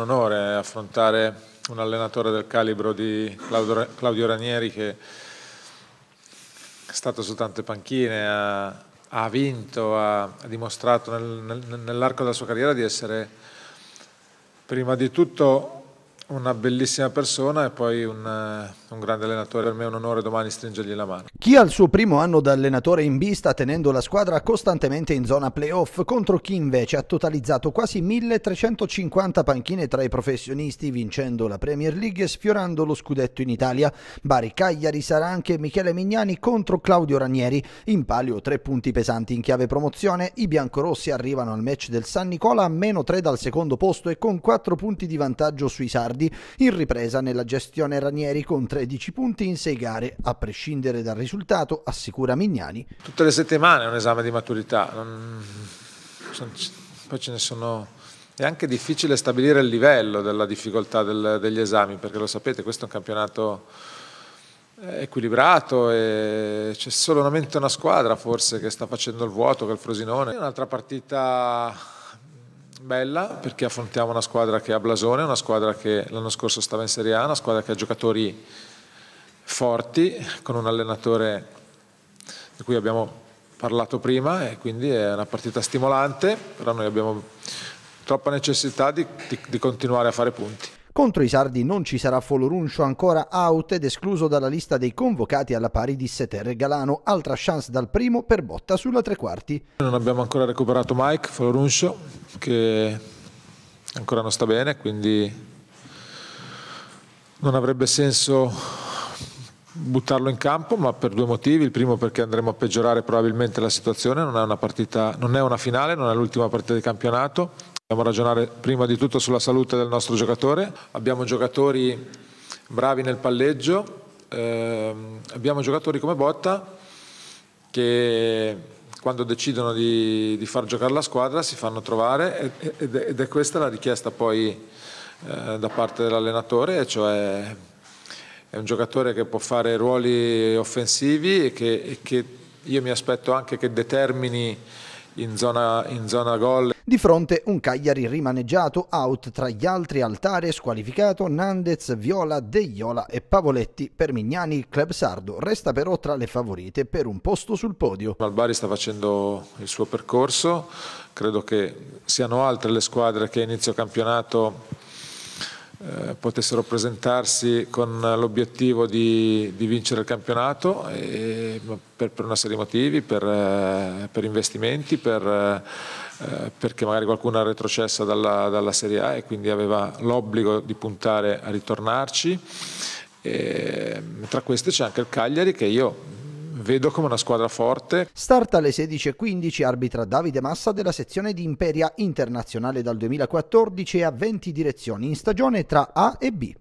Un onore affrontare un allenatore del calibro di Claudio Ranieri che è stato su tante panchine, ha, ha vinto, ha, ha dimostrato nel, nel, nell'arco della sua carriera di essere prima di tutto una bellissima persona e poi un, eh, un, grande allenatore. Per me è un onore domani stringergli la mano. Chi ha il suo primo anno da allenatore in B tenendo la squadra costantemente in zona playoff, contro chi invece ha totalizzato quasi 1350 panchine tra i professionisti, vincendo la Premier League e sfiorando lo scudetto in Italia. Bari Cagliari sarà anche Michele Mignani contro Claudio Ranieri. In palio tre punti pesanti in chiave promozione. I biancorossi arrivano al match del San Nicola a meno 3 dal secondo posto e con 4 punti di vantaggio sui Sardi Lombardi, in ripresa nella gestione Ranieri con 13 punti in 6 gare. A prescindere dal risultato, assicura Mignani. Tutte le settimane è un esame di maturità, non... poi ce ne sono... È anche difficile stabilire il livello della difficoltà del, degli esami, perché lo sapete, questo è un campionato equilibrato e c'è solamente una squadra forse che sta facendo il vuoto, che è il Frosinone. È un'altra partita bella perché affrontiamo una squadra che ha blasone, una squadra che l'anno scorso stava in Serie A, una squadra che ha giocatori forti, con un allenatore di cui abbiamo parlato prima e quindi è una partita stimolante, però noi abbiamo troppa necessità di, di, di continuare a fare punti. Contro i sardi non ci sarà Foloruncio ancora out ed escluso dalla lista dei convocati alla pari di Seter e Galano, altra chance dal primo per botta sulla tre quarti. Non abbiamo ancora recuperato Mike Foloruncio che ancora non sta bene, quindi non avrebbe senso buttarlo in campo, ma per due motivi. Il primo perché andremo a peggiorare probabilmente la situazione, non è una, partita, non è una finale, non è l'ultima partita di campionato Dobbiamo ragionare prima di tutto sulla salute del nostro giocatore. Abbiamo giocatori bravi nel palleggio, eh, abbiamo giocatori come Botta che quando decidono di, di, far giocare la squadra si fanno trovare ed, ed è questa la richiesta poi eh, da parte dell'allenatore, cioè è un giocatore che può fare ruoli offensivi e che, e che io mi aspetto anche che determini in zona, in zona gol. Di fronte un Cagliari rimaneggiato, out tra gli altri Altare squalificato, Nandez, Viola, Deiola e Pavoletti. Per Mignani il club sardo resta però tra le favorite per un posto sul podio. Albari sta facendo il suo percorso, credo che siano altre le squadre che a inizio campionato eh, potessero presentarsi con l'obiettivo di, di, vincere il campionato e, per, per, una serie di motivi, per, eh, per investimenti, per, eh, perché magari qualcuno è retrocesso dalla, dalla Serie A e quindi aveva l'obbligo di puntare a ritornarci. E, tra queste c'è anche il Cagliari che io Vedo come una squadra forte. Start alle 16.15 arbitra Davide Massa della sezione di Imperia Internazionale dal 2014 a 20 direzioni in stagione tra A e B.